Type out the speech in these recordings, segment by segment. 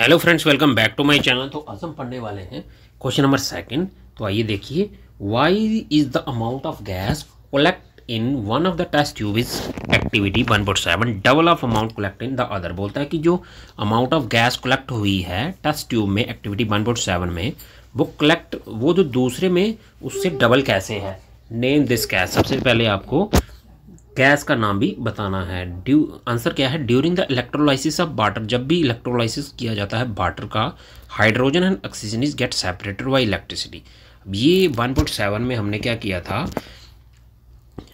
hello friends welcome back to my channel तो हम पढ़ने वाले हैं क्वेश्चन नंबर सेकंड तो आइए देखिए why is the amount of gas collect in one of the test tube is activity one point seven double of amount collect in the other बोलता है कि जो अमाउंट ऑफ गैस कलेक्ट हुई है test tube में activity seven में वो collect वो जो दूसरे में उससे डबल कैसे है नेम दिस गैस सबसे पहले आपको गैस का नाम भी बताना है ड्यू आंसर क्या है during the electrolysis of water जब भी इलेक्ट्रोलाइसिस किया जाता है वाटर का hydrogen and oxygen is get separated by electricity अब ये 1.7 में हमने क्या किया था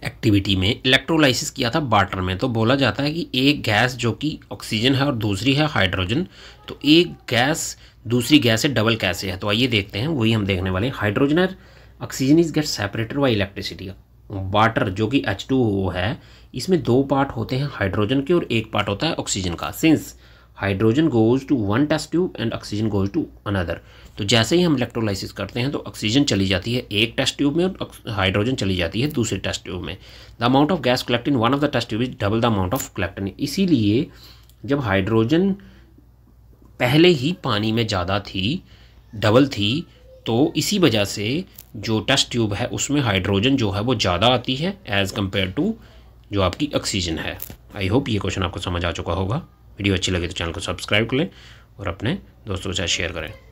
एक्टिविटी में इलेक्ट्रोलाइसिस किया था वाटर में तो बोला जाता है कि एक गैस जो कि ऑक्सीजन है और दूसरी है हाइड्रोजन तो एक गैस दूसरी गैस से डबल कैसे है तो आइए देखते हैं वही हम देखने वाले हैं hydrogen and oxygen is get separated by electricity water जो कि एच टू वो है इसमें दो पार्ट होते हैं हाइड्रोजन के और एक पार्ट होता है ऑक्सीजन का since hydrogen goes to one test tube and oxygen goes to another तो जैसे ही हम इलेक्ट्रोलाइसिस करते हैं तो ऑक्सीजन चली जाती है एक टेस्ट ट्यूब में और हाइड्रोजन चली जाती है दूसरे टेस्ट ट्यूब में the amount of gas collect in one of the test tube is double the amount of collect in इसीलिए जब हाइड्रोजन पहले ही पानी में ज़्यादा थी डबल थी तो इसी वजह से जो टेस्ट ट्यूब है उसमें हाइड्रोजन जो है वो ज़्यादा आती है एज़ कम्पेयर टू जो आपकी ऑक्सीजन है आई होप ये क्वेश्चन आपको समझ आ चुका होगा वीडियो अच्छी लगे तो चैनल को सब्सक्राइब करें और अपने दोस्तों के साथ शेयर करें